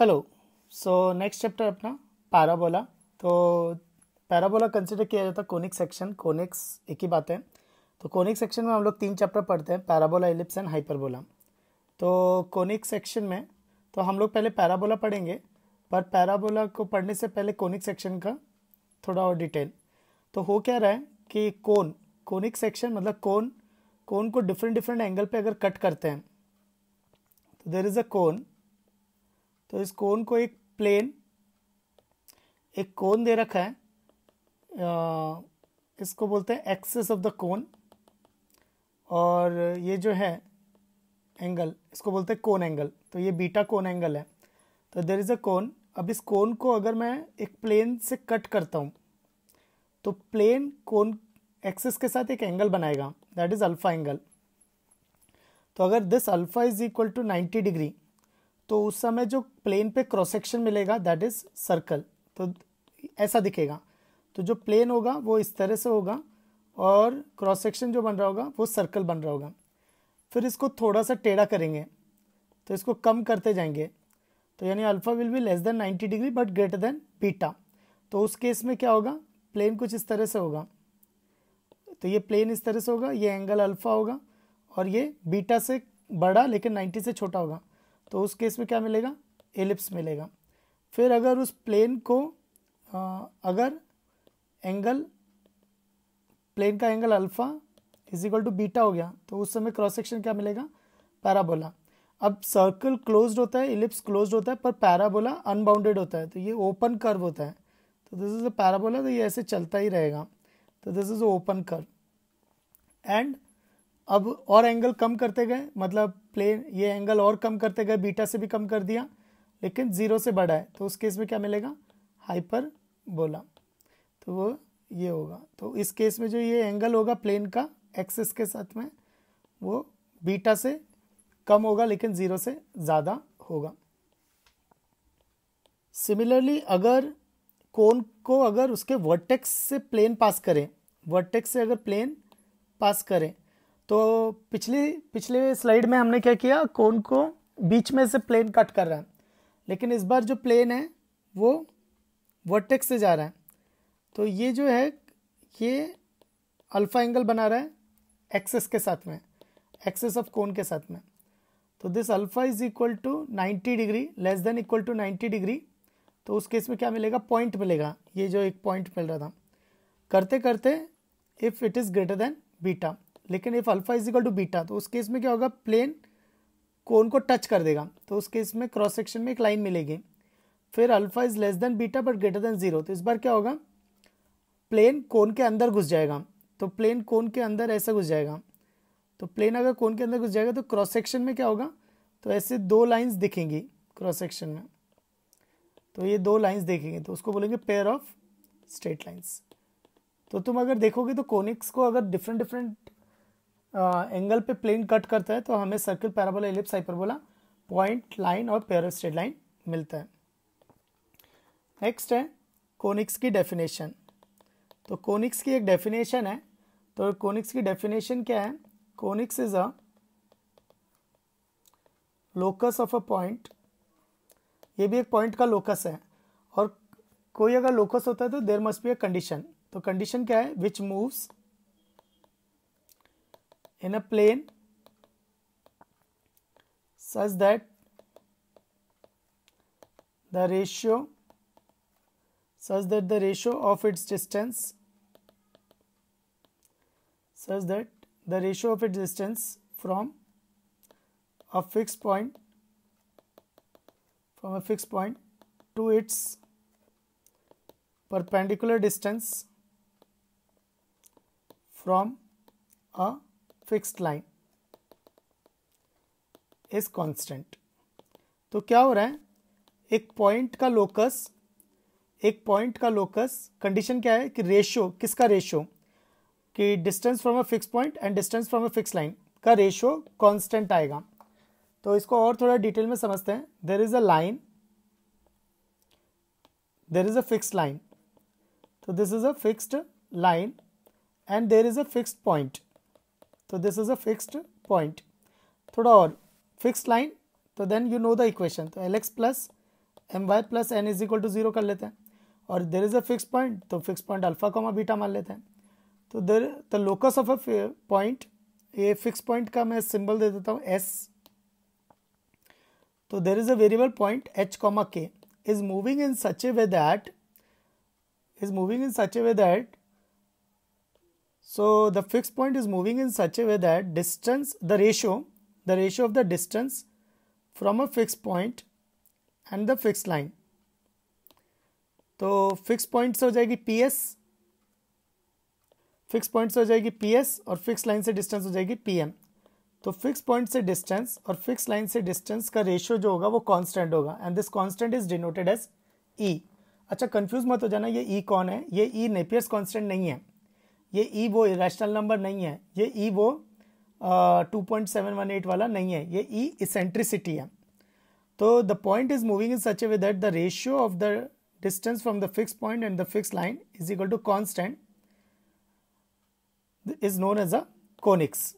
Hello so next chapter अपना parabola तो parabola consider किया जाता है कोनिक सेक्शन कोनिक्स एक ही बात है तो कोनिक सेक्शन में हम लोग तीन चैप्टर पढ़ते हैं पैराबोला इलिप्स एंड हाइपरबोला तो कोनिक सेक्शन में तो हम लोग पहले पैराबोला पढ़ेंगे पर पैराबोला को पढ़ने से पहले कोनिक सेक्शन का थोड़ा और डिटेल तो हो क्या रहा है कि कौन कोनिक सेक्शन मतलब कौन कौन को डिफरेंट डिफरेंट एंगल पे अगर कट करते हैं तो देर इज़ अ कौन तो इस कोन को एक प्लेन एक कोन दे रखा है इसको बोलते हैं एक्सेस ऑफ द कोन और ये जो है एंगल इसको बोलते हैं कोन एंगल तो ये बीटा कोन एंगल है तो देर इज़ अ कोन अब इस कोन को अगर मैं एक प्लेन से कट करता हूँ तो प्लेन कोन एक्सेस के साथ एक एंगल बनाएगा दैट इज़ अल्फ़ा एंगल तो अगर this alpha is equal to ninety degree तो उस समय जो प्लेन पे क्रॉस सेक्शन मिलेगा दैट इज सर्कल तो ऐसा दिखेगा तो जो प्लेन होगा वो इस तरह से होगा और क्रॉस सेक्शन जो बन रहा होगा वो सर्कल बन रहा होगा फिर इसको थोड़ा सा टेढ़ा करेंगे तो इसको कम करते जाएंगे तो यानी alpha will be less than 90 degree but greater than beta तो उस केस में क्या होगा प्लेन कुछ इस तरह से होगा तो ये प्लेन इस तरह से होगा ये एंगल अल्फ़ा होगा और ये बीटा से बड़ा लेकिन 90 से छोटा होगा तो उस केस में क्या मिलेगा एलिप्स मिलेगा फिर अगर उस प्लेन को आ, अगर एंगल प्लेन का angle alpha is equal to beta हो गया तो उस समय क्रॉस सेक्शन क्या मिलेगा पैराबोला अब सर्कल क्लोज्ड होता है इलिप्स क्लोज्ड होता है पर पैराबोला अनबाउंडेड होता है तो ये ओपन कर्व होता है तो दिस इज अ पैराबोला तो ये ऐसे चलता ही रहेगा तो this is open curve and अब और एंगल कम करते गए मतलब प्लेन ये एंगल और कम करते गए बीटा से भी कम कर दिया लेकिन ज़ीरो से बड़ा है तो उस केस में क्या मिलेगा हाइपर बोला तो वो ये होगा तो इस केस में जो ये एंगल होगा प्लेन का एक्सेस के साथ में वो बीटा से कम होगा लेकिन ज़ीरो से ज़्यादा होगा सिमिलरली अगर कोन को अगर उसके वर्टेक्स से प्लेन पास करें वर्टेक्स से अगर प्लेन पास करें तो पिछली पिछले स्लाइड में हमने क्या किया कोन को बीच में से प्लेन कट कर रहा है लेकिन इस बार जो प्लेन है वो वर्टेक्स से जा रहा है तो ये जो है ये अल्फा एंगल बना रहा है एक्सेस के साथ में एक्सेस ऑफ कोन के साथ में तो this alpha is equal to 90 degree less than equal to 90 degree तो उस केस में क्या मिलेगा पॉइंट मिलेगा ये जो एक पॉइंट मिल रहा था करते करते if it is greater than beta लेकिन if alpha equal to beta तो उस केस में क्या होगा प्लेन कोन को टच कर देगा तो उस केस में क्रॉस सेक्शन में एक लाइन मिलेगी फिर alpha is less than beta but greater than zero तो इस बार क्या होगा प्लेन कोन के अंदर घुस जाएगा तो प्लेन कोन के अंदर ऐसा घुस जाएगा तो प्लेन अगर कोन के अंदर घुस जाएगा तो क्रॉस सेक्शन में क्या होगा तो ऐसे दो लाइंस दिखेंगी क्रॉस सेक्शन में तो ये दो लाइंस देखेंगे तो उसको बोलेंगे पेयर ऑफ स्ट्रेट लाइंस तो तुम अगर देखोगे तो कोनिक्स को अगर डिफरेंट डिफरेंट एंगल पे प्लेन कट करता है तो हमें circle parabola ellipse hyperbola point line और पैरल स्ट्रेट लाइन मिलता है नेक्स्ट है कोनिक्स की डेफिनेशन तो कोनिक्स की एक डेफिनेशन है तो कोनिक्स की डेफिनेशन क्या है conics is a locus of a point ये भी एक पॉइंट का लोकस है और कोई अगर लोकस होता है तो there must be a condition तो कंडीशन क्या है which moves in a plane such that the ratio such that the ratio of its distance such that the ratio of its distance from a fixed point from a fixed point to its perpendicular distance from a fixed line is constant तो क्या हो रहा है एक point का locus एक point का locus condition क्या है कि रेशियो किसका रेशियो कि distance from a fix point and distance from a fix line का रेशियो कांस्टेंट आएगा तो इसको और थोड़ा डिटेल में समझते हैं there is a line there is a fix line तो this is a fixed line and there is a fix point तो this is a fixed point थोड़ा और फिक्स्ड लाइन तो then you know the equation तो l x plus m Y plus n is equal to zero कर लेते हैं और there is a fix point तो fix point alpha comma beta मान लेते हैं तो there the locus of a point ये फिक्स पॉइंट का मैं सिंबल दे देता हूँ एस तो there is a variable point h comma k is moving in such a way that is moving in such a way that So the fixed point is moving in such a way that distance, the ratio, the ratio of the distance from a fixed point and the fixed line. तो fix point हो जाएगी P S fix point हो जाएगी P S और fix line से distance हो जाएगी P M तो फिक्स पॉइंट से डिस्टेंस और फिक्स लाइन से डिस्टेंस का रेशियो जो होगा वो कांस्टेंट होगा and this constant is denoted as e अच्छा कंफ्यूज मत हो जाना ये ई e कौन है ये ई नेपियर्स कांस्टेंट नहीं है ये ई वो रैशनल नंबर नहीं है ये ई वो two point seven one eight वाला नहीं है ये ई e इसेंट्रिसिटी है तो the point is moving in such a way that the ratio of the distance from the fix point and the fix line is equal to constant is known as a conics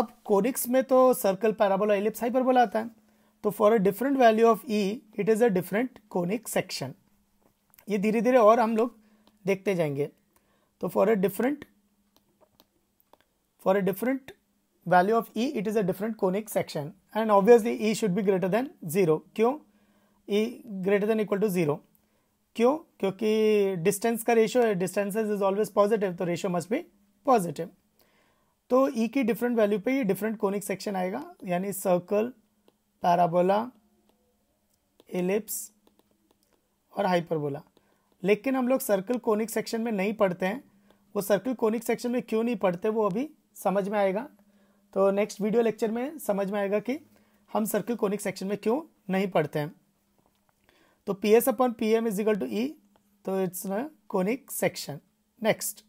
अब conics में तो circle parabola ellipse hyperbola आता है तो for a different value of e it is a different conic section ये धीरे धीरे और हम लोग देखते जाएंगे तो for a different for a different value of e it is a different conic section and obviously e should be greater than zero क्यों e greater than equal to zero क्यों क्योंकि डिस्टेंस का रेशियो है distance is always positive तो ratio must be positive तो e e की different value पे ये डिफरेंट कोनिक सेक्शन आएगा यानी सर्कल पैराबोला एलिप्स और हाइपरबोला लेकिन हम लोग सर्कल कोनिक सेक्शन में नहीं पढ़ते हैं वो सर्कल कोनिक सेक्शन में क्यों नहीं पढ़ते वो अभी समझ में आएगा तो नेक्स्ट वीडियो लेक्चर में समझ में आएगा कि हम सर्कल कोनिक सेक्शन में क्यों नहीं पढ़ते हैं तो P S upon P M is equal to e तो it's a conic section next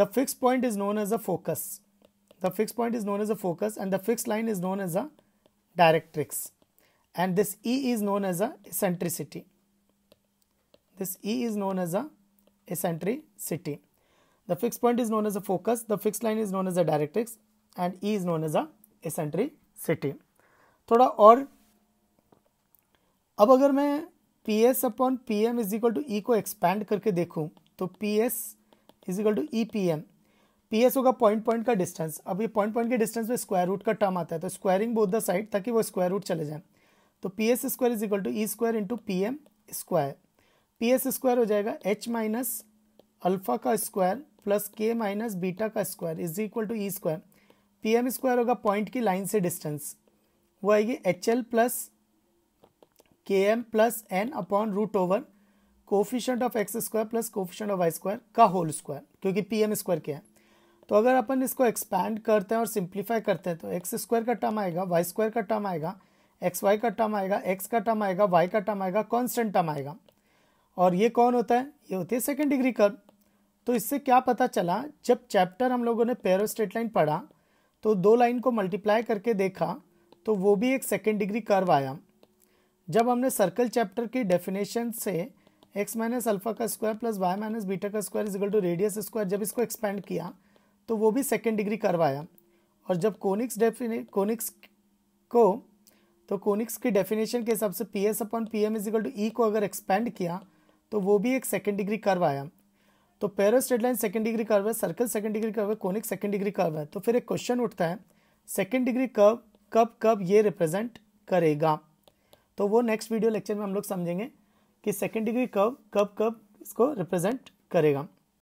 the fix point is known as a focus the fix point is known as a focus and the fix line is known as a directrix and this e is known as eccentricity this e is known as eccentricity The fixed point is known as a focus, the fixed line is known as a directrix and E is known as a eccentricity. थोड़ा और अब अगर मैं P S upon P M is equal to e को expand करके देखूं तो P S is equal to e P M P S होगा पॉइंट पॉइंट का डिस्टेंस अब ये पॉइंट पॉइंट के डिस्टेंस में स्क्वायर रूट का टर्म आता है तो स्क्वायरिंग बोथ द साइड ताकि वो स्क्वायर रूट चले जाए तो P S square is equal to e square into P M square P S square हो जाएगा एच माइनस अल्फा का square plus k minus beta का square is equal to e square P M square होगा point की line से distance वो आएगी h l plus k m plus n upon root over coefficient of x square plus coefficient of y square का whole square क्योंकि P M square क्या है तो अगर अपन इसको एक्सपैंड करते हैं और सिंप्लीफाई करते हैं तो एक्स स्क्वायर का टर्म आएगा वाई स्क्वायर का टर्म आएगा एक्स वाई का टर्म आएगा एक्स का टर्म आएगा वाई का टर्म आएगा कॉन्स्टेंट टर्म आएगा और ये कौन होता है ये होती है सेकेंड डिग्री कर्व तो इससे क्या पता चला जब चैप्टर हम लोगों ने पेरो स्ट्रेट लाइन पढ़ा तो दो लाइन को मल्टीप्लाई करके देखा तो वो भी एक सेकेंड डिग्री कर्व आया जब हमने सर्कल चैप्टर की डेफिनेशन से एक्स माइनस अल्फा का square plus y minus beta का square equal to radius square जब इसको एक्सपेंड किया तो वो भी सेकेंड डिग्री करवाया और जब कोनिक्स डेफिने कोनिक्स को तो कोनिक्स की डेफिनेशन के हिसाब से P S upon P M equal to e को अगर एक्सपेंड किया तो वो भी एक सेकेंड डिग्री करवाया तो पेरो straight line second degree curve है सर्कल सेकेंड डिग्री कर्व है कोनिक सेकेंड डिग्री कर्व है तो फिर एक क्वेश्चन उठता है सेकेंड डिग्री कर्व कब कब ये रिप्रेजेंट करेगा तो वो नेक्स्ट वीडियो लेक्चर में हम लोग समझेंगे कि सेकेंड डिग्री कर्व कब कब इसको रिप्रेजेंट करेगा